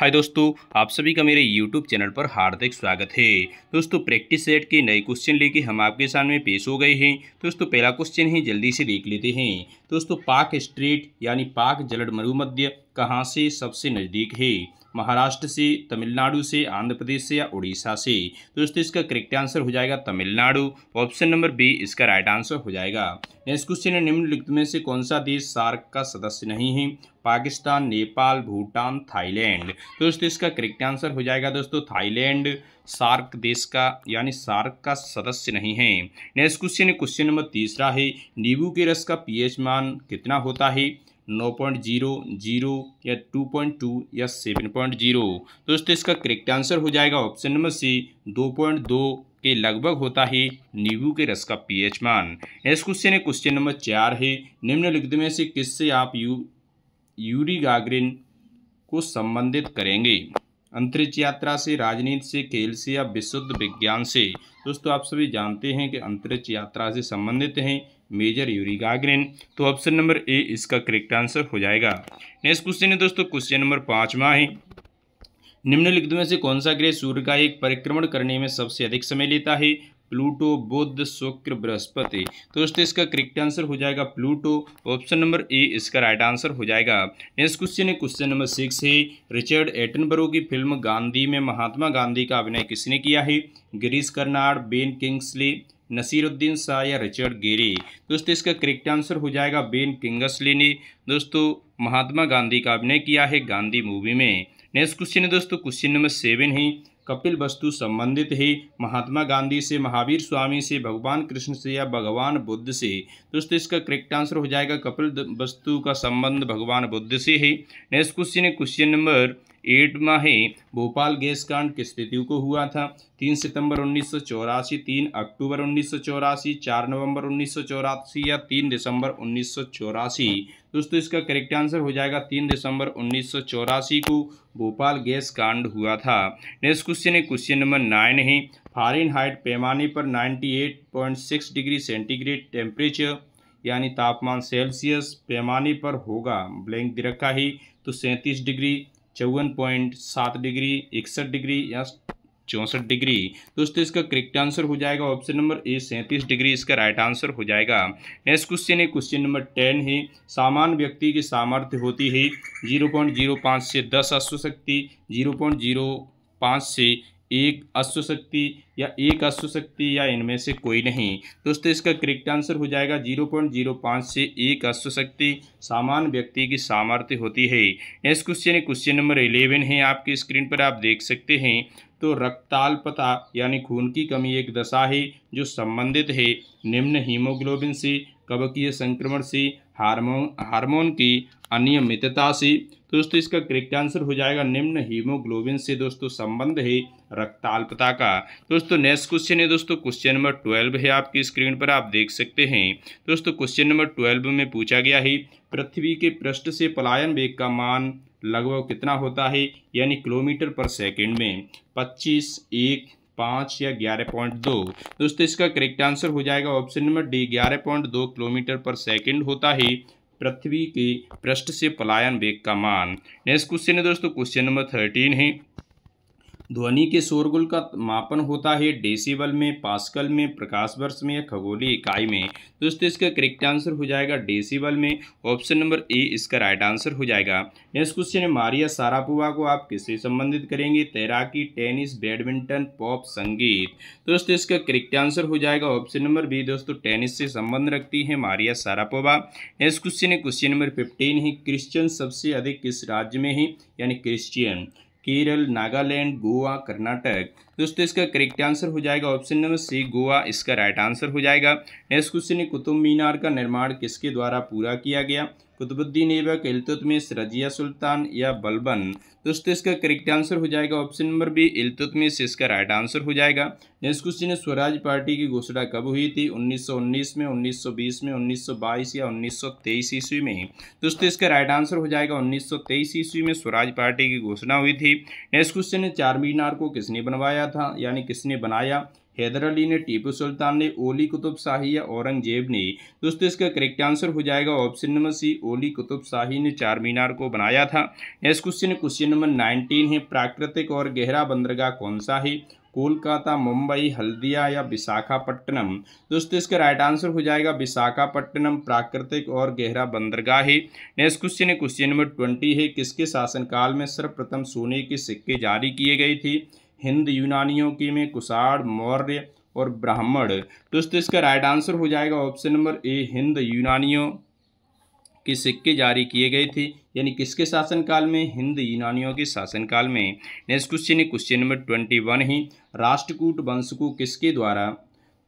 हाय दोस्तों आप सभी का मेरे यूट्यूब चैनल पर हार्दिक स्वागत है दोस्तों प्रैक्टिस सेट के नए क्वेश्चन लेके हम आपके सामने पेश हो गए हैं दोस्तों पहला क्वेश्चन है जल्दी से देख लेते हैं दोस्तों पाक स्ट्रीट यानी पाक जलड मरुमध्य कहाँ से सबसे नज़दीक है महाराष्ट्र से तमिलनाडु से आंध्र प्रदेश से या उड़ीसा से तो दोस्तों इसका करेक्ट आंसर हो जाएगा तमिलनाडु ऑप्शन नंबर बी इसका राइट आंसर हो जाएगा नेक्स्ट क्वेश्चन है निम्नलिखित में से कौन सा देश सार्क का सदस्य नहीं है पाकिस्तान नेपाल भूटान थाईलैंड तो दोस्तों इसका करेक्ट आंसर हो जाएगा दोस्तों थाईलैंड सार्क देश का यानी सार्क का सदस्य नहीं है नेक्स्ट क्वेश्चन क्वेश्चन नंबर तीसरा है नींबू के रस का पीएच मान कितना होता है नौ पॉइंट जीरो जीरो या टू पॉइंट टू या सेवन पॉइंट जीरो तो दोस्तों इसका करेक्ट आंसर हो जाएगा ऑप्शन नंबर सी दो पॉइंट दो के लगभग होता है नींबू के रस का पीएच मान इस क्वेश्चन है क्वेश्चन नंबर चार है निम्नलिखित में से किससे आप यू यूरी गागरिन को संबंधित करेंगे अंतरिक्ष यात्रा से राजनीति से खेल से या विशुद्ध विज्ञान से दोस्तों आप सभी जानते हैं कि अंतरिक्ष यात्रा से संबंधित हैं मेजर यूरी यूरिगाग्रिन तो ऑप्शन नंबर ए इसका करेक्ट आंसर हो जाएगा नेक्स्ट क्वेश्चन है दोस्तों क्वेश्चन नंबर पाँचवा है निम्नलिखित में से कौन सा ग्रह सूर्य का एक परिक्रमण करने में सबसे अधिक समय लेता है प्लूटो बुद्ध शुक्र बृहस्पति तो दोस्तों इसका करेक्ट आंसर हो जाएगा प्लूटो ऑप्शन नंबर ए इसका राइट आंसर हो जाएगा नेक्स्ट क्वेश्चन है क्वेश्चन नंबर सिक्स है रिचर्ड एटनबरो की फिल्म गांधी में महात्मा गांधी का अभिनय किसने किया है गिरीश कर्नाड बेन किंग्सली नसीरुद्दीन शाह या रिचर्ड गिरी दोस्तों इसका करेक्ट आंसर हो जाएगा बेन किंगसली ने दोस्तों महात्मा गांधी का अभिनय किया है गांधी मूवी में नेक्स्ट क्वेश्चन है दोस्तों क्वेश्चन नंबर सेवन है कपिल वस्तु संबंधित है महात्मा गांधी से महावीर स्वामी से भगवान कृष्ण से या भगवान बुद्ध से दोस्तों इसका करेक्ट आंसर हो जाएगा कपिल वस्तु का संबंध भगवान बुद्ध से है नेक्स्ट क्वेश्चन है क्वेश्चन नंबर एट माह भोपाल गैस कांड किस स्थिति को हुआ था तीन सितंबर उन्नीस सौ चौरासी तीन अक्टूबर उन्नीस सौ चौरासी चार नवंबर उन्नीस सौ चौरासी या तीन दिसंबर उन्नीस सौ चौरासी दोस्तों इसका करेक्ट आंसर हो जाएगा तीन दिसंबर उन्नीस सौ चौरासी को भोपाल गैस कांड हुआ था नेक्स्ट क्वेश्चन है क्वेश्चन नंबर नाइन है फारिन हाइट पैमाने पर नाइन्टी डिग्री सेंटीग्रेड टेम्परेचर यानी तापमान सेल्सियस पैमाने पर होगा ब्लैंक दे रखा ही तो सैंतीस डिग्री चौवन पॉइंट सात डिग्री इकसठ डिग्री या चौंसठ डिग्री तो दोस्तों इसका करेक्ट आंसर हो जाएगा ऑप्शन नंबर ए सैंतीस डिग्री इसका राइट आंसर हो जाएगा नेक्स्ट क्वेश्चन है क्वेश्चन नंबर टेन है सामान्य व्यक्ति की सामर्थ्य होती है जीरो पॉइंट जीरो पाँच से दस अश्व शक्ति जीरो पॉइंट जीरो पाँच से एक अश्वशक्ति या एक अश्व शक्ति या इनमें से कोई नहीं दोस्तों तो इसका करेक्ट आंसर हो जाएगा जीरो पॉइंट जीरो पाँच से एक अश्व शक्ति सामान्य व्यक्ति की सामर्थ्य होती है next question question number eleven है आपके स्क्रीन पर आप देख सकते हैं तो रक्ताल्पता यानी खून की कमी एक दशा है जो संबंधित है निम्न हीमोग्लोबिन से कवकीय संक्रमण सी हार्मोन हार्मोन की अनियमितता सी दोस्तों इसका करेक्ट आंसर हो जाएगा निम्न हीमोग्लोबिन से दोस्तों संबंध है रक्ताल्पता का दोस्तों नेक्स्ट क्वेश्चन है दोस्तों क्वेश्चन नंबर ट्वेल्व है आपकी स्क्रीन पर आप देख सकते हैं दोस्तों क्वेश्चन नंबर ट्वेल्व में पूछा गया है पृथ्वी के पृष्ठ से पलायन वेग का मान लगभग कितना होता है यानी किलोमीटर पर सेकेंड में पच्चीस एक पाँच या ग्यारह पॉइंट दो दोस्तों इसका करेक्ट आंसर हो जाएगा ऑप्शन नंबर डी ग्यारह पॉइंट दो किलोमीटर पर सेकंड होता है पृथ्वी के पृष्ठ से पलायन वेग का मान नेक्स्ट क्वेश्चन है दोस्तों क्वेश्चन नंबर थर्टीन है ध्वनि के शोरगुल का मापन होता है डेसिबल में पास्कल में प्रकाश वर्ष में या खगोली इकाई में तो दोस्तों इसका करेक्ट आंसर हो जाएगा डेसिबल में ऑप्शन नंबर ए इसका राइट आंसर हो जाएगा नेक्स्ट क्वेश्चन है मारिया सारापुआ को आप किससे संबंधित करेंगे तैराकी टेनिस बैडमिंटन पॉप संगीत तो दोस्तों इसका करेक्ट आंसर हो जाएगा ऑप्शन नंबर बी दोस्तों टेनिस से संबंध रखती है मारिया सारापोवा नेक्स्ट क्वेश्चन है क्वेश्चन नंबर फिफ्टीन है क्रिश्चियन सबसे अधिक किस राज्य में है यानी क्रिश्चियन केरल नागालैंड गोवा कर्नाटक दोस्तों इसका करेक्ट आंसर हो जाएगा ऑप्शन नंबर सी गोवा इसका राइट आंसर हो जाएगा नेक्स्ट क्वेश्चन है कुतुब मीनार का निर्माण किसके द्वारा पूरा किया गया कुतुबुद्दीन एबक इलतुतमिश रजिया सुल्तान या बलबन दोस्तों तो इसका करेक्ट आंसर हो जाएगा ऑप्शन नंबर बी इलतुतमिश इसका राइट आंसर हो जाएगा नेक्स्ट क्वेश्चन है स्वराज पार्टी की घोषणा कब हुई थी 1919 में 1920 में 1922 या 1923 ईस्वी में दोस्तों तो इसका राइट आंसर हो जाएगा 1923 ईस्वी में स्वराज पार्टी की घोषणा हुई थी नेक्स्ट क्वेश्चन है चार मीनार को किसने बनवाया था यानी किसने बनाया हैदर अली ने टीपू सुल्तान ने ओली कुतुब शाही या औरंगजेब ने दोस्तों इसका करेक्ट आंसर हो जाएगा ऑप्शन नंबर सी ओली कुतुब शाही ने चार मीनार को बनाया था next question question number nineteen है प्राकृतिक और गहरा बंदरगाह कौन सा है कोलकाता मुंबई हल्दिया या विशाखापट्टनम दोस्तों इसका राइट आंसर हो जाएगा विशाखापट्टनम प्राकृतिक और गहरा बंदरगाह है नेक्स्ट क्वेश्चन है क्वेश्चन नंबर ट्वेंटी है किसके शासनकाल में सर्वप्रथम सोने के सिक्के जारी किए गए थे हिंद यूनानियों की में कुषाण मौर्य और ब्राह्मण दोस्तों तो इसका राइट आंसर हो जाएगा ऑप्शन नंबर ए हिंद यूनानियों के सिक्के जारी किए गए थे यानी किसके शासनकाल में हिंद यूनानियों के शासनकाल में नेक्स्ट क्वेश्चन है क्वेश्चन नंबर ट्वेंटी वन ही राष्ट्रकूट वंश को किसके द्वारा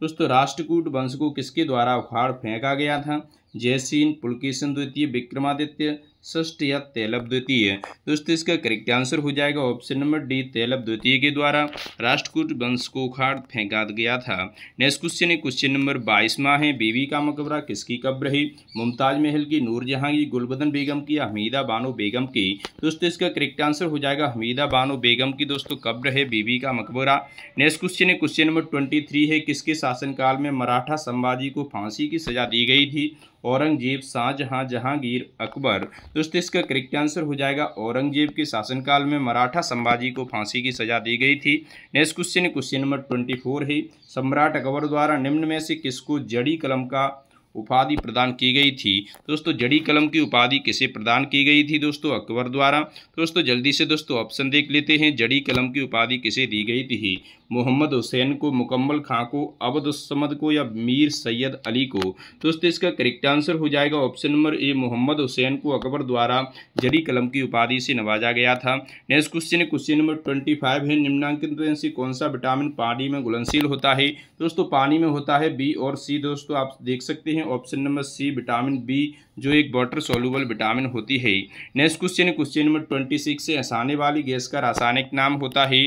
दोस्तों राष्ट्रकूट वंश को किसके द्वारा उखाड़ फेंका गया था जयसिन पुलकेशन द्वितीय विक्रमादित्य षष्ठ या तेलभ द्वितीय दोस्तों इसका करेक्ट आंसर हो जाएगा ऑप्शन नंबर डी तेलभ द्वितीय के द्वारा राष्ट्रकूट वंश को उखाड़ फेंका गया था नेक्स्ट क्वेश्चन है क्वेश्चन नंबर बाईस माह है बीवी का मकबरा किसकी कब्र है मुमताज महल की नूरजहां की गुलबदन बेगम की हमीदा बानो बेगम की दोस्तों इसका करेक्ट आंसर हो जाएगा हमीदा बानो बेगम की दोस्तों कब्र है बीवी का मकबरा नेक्स्ट क्वेश्चन है क्वेश्चन नंबर ट्वेंटी है किसके शासनकाल में मराठा संभाजी को फांसी की सजा दी गई थी औरंगजेब शाहजहां जहांगीर अकबर दोस्तों इसका करेक्ट आंसर हो जाएगा औरंगजेब के शासनकाल में मराठा संभाजी को फांसी की सजा दी गई थी next question question number twenty four है सम्राट अकबर द्वारा निम्न में से किसको जड़ी कलम का उपाधि प्रदान की गई थी दोस्तों जड़ी कलम की उपाधि किसे प्रदान की गई थी दोस्तों अकबर द्वारा दोस्तों जल्दी से दोस्तों ऑप्शन देख लेते हैं जड़ी कलम की उपाधि किसे दी गई थी मोहम्मद हुसैन को मुकम्मल खां को अबदुस्समद को या मीर सैयद अली को दोस्तों इसका करेक्ट आंसर हो जाएगा option number A Mohammad Hussain को अकबर द्वारा जड़ी कलम की उपाधि से नवाजा गया था नेक्स्ट क्वेश्चन है क्वेश्चन नंबर ट्वेंटी फाइव है निम्नांकित में से कौन सा विटामिन पानी में घुलनशील होता है दोस्तों पानी में होता है बी और सी दोस्तों आप देख सकते हैं है option number C vitamin B जो एक वाटर सोलूबल विटामिन होती है नेक्स्ट क्वेश्चन है क्वेश्चन नंबर ट्वेंटी सिक्स से हंसाने वाली गैस का रासायनिक नाम होता है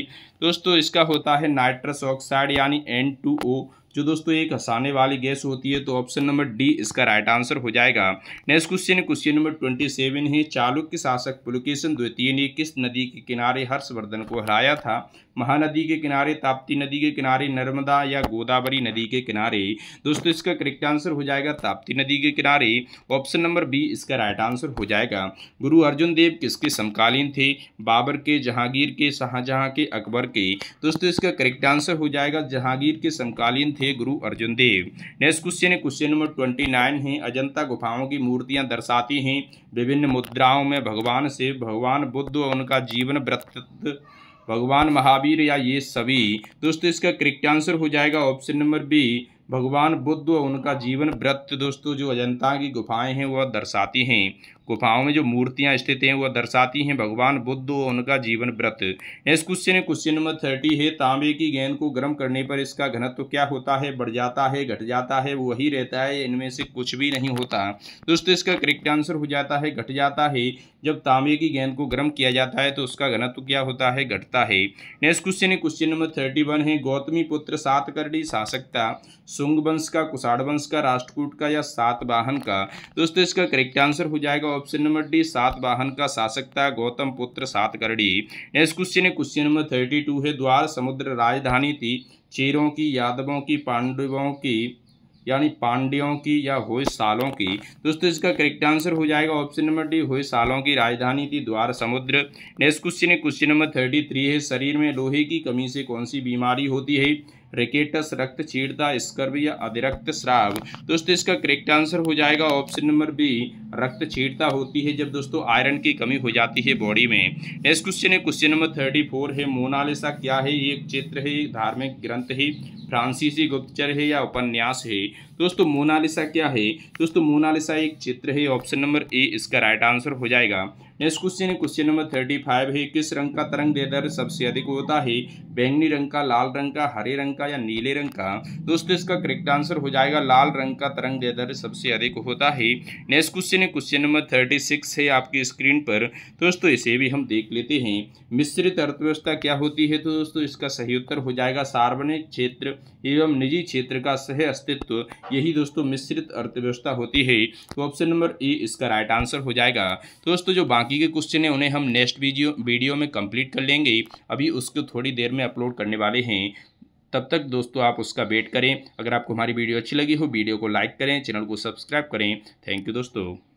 दोस्तों इसका होता है नाइट्रस ऑक्साइड यानी एन टू ओ जो दोस्तों एक हंसाने वाली गैस होती है तो ऑप्शन नंबर डी इसका राइट आंसर हो जाएगा next question question number twenty seven है चालुक्य शासक पुलकेशन द्वितीय ने किस नदी के किनारे हर्षवर्धन को हराया था महानदी के किनारे ताप्ती नदी के किनारे नर्मदा या गोदावरी नदी के किनारे दोस्तों इसका करेक्ट आंसर हो जाएगा ताप्ती नदी के किनारे ऑप्शन नंबर बी इसका राइट आंसर हो जाएगा गुरु अर्जुन देव किसके समकालीन थे बाबर के जहांगीर के शाहजहां के अकबर के दोस्तों इसका करेक्ट आंसर हो जाएगा जहांगीर के समकालीन थे थे गुरु अर्जुन देव नेक्स्ट क्वेश्चन है क्वेश्चन नंबर ट्वेंटी नाइन है अजंता गुफाओं की मूर्तियां दर्शाती हैं विभिन्न मुद्राओं में भगवान से भगवान बुद्ध और उनका जीवन व्रत भगवान महावीर या ये सभी दोस्तों इसका करेक्ट आंसर हो जाएगा ऑप्शन नंबर बी भगवान बुद्ध और उनका जीवन व्रत दोस्तों जो अजंता की गुफाएं हैं वह दर्शाती हैं गुफाओं में जो मूर्तियां स्थित हैं वह दर्शाती हैं भगवान बुद्ध और उनका जीवन व्रत नेक्स्ट क्वेश्चन है क्वेश्चन नंबर थर्टी है तांबे की गेंद को गर्म करने पर इसका घनत्व तो क्या होता है बढ़ जाता है घट जाता है वही रहता है इनमें से कुछ भी नहीं होता दोस्तों इसका करेक्ट आंसर हो जाता है घट जाता है जब तांबे की गेंद को गर्म किया जाता है तो उसका घनत्व क्या होता है घटता है नेक्स्ट क्वेश्चन है क्वेश्चन नंबर थर्टी वन है गौतमी पुत्र सातकर्णी शासक था सुंग वंश का कुशाड़ वंश का राष्ट्रकूट का या सात वाहन का दोस्तों इसका करेक्ट आंसर हो जाएगा ऑप्शन नंबर डी सात वाहन का शासक था Gautamiputra Satakarni next question है क्वेश्चन नंबर थर्टी टू है द्वार समुद्र राजधानी थी चीरों की यादवों की पांडवों की यानी पांड्यों की या सालों की दोस्तों इसका करेक्ट आंसर हो जाएगा ऑप्शन नंबर डी सालों की राजधानी थी द्वार समुद्र नेक्स्ट क्वेश्चन है क्वेश्चन नंबर थर्टी थ्री है शरीर में लोहे की कमी से कौन सी बीमारी होती है रिकेटस रक्त चीड़ता स्कर्व या अधिरक्त श्राव तो दोस्तों इसका करेक्ट आंसर हो जाएगा ऑप्शन नंबर बी रक्त चीड़ता होती है जब दोस्तों आयरन की कमी हो जाती है बॉडी में नेक्स्ट क्वेश्चन है क्वेश्चन नंबर थर्टी फोर है मोनालिसा क्या है ये एक चित्र है धार्मिक ग्रंथ है फ्रांसीसी गुप्तचर है या उपन्यास है दोस्तों मोनालिसा क्या है दोस्तों मोनालिसा एक चित्र है ऑप्शन नंबर ए इसका राइट आंसर हो जाएगा नेक्स्ट क्वेश्चन है क्वेश्चन नंबर थर्टी फाइव है किस रंग का तरंग दैर्घ्य सबसे अधिक होता है बैंगनी रंग का लाल रंग का हरे रंग का या नीले रंग का दोस्तों इसका करेक्ट आंसर हो जाएगा लाल रंग का तरंग दैर्घ्य सबसे अधिक होता है नेक्स्ट क्वेश्चन है क्वेश्चन नंबर थर्टी सिक्स है आपकी स्क्रीन पर दोस्तों इसे भी हम देख लेते हैं मिश्रित अर्थव्यवस्था क्या होती है तो दोस्तों इसका सही उत्तर हो जाएगा सार्वजनिक क्षेत्र एवं निजी क्षेत्र का सह अस्तित्व यही दोस्तों मिश्रित अर्थव्यवस्था होती है तो ऑप्शन नंबर ए इसका राइट आंसर हो जाएगा दोस्तों जो बाकी के क्वेश्चन हैं उन्हें हम नेक्स्ट वीडियो वीडियो में कंप्लीट कर लेंगे अभी उसको थोड़ी देर में अपलोड करने वाले हैं तब तक दोस्तों आप उसका वेट करें अगर आपको हमारी वीडियो अच्छी लगी हो वीडियो को लाइक करें चैनल को सब्सक्राइब करें थैंक यू दोस्तों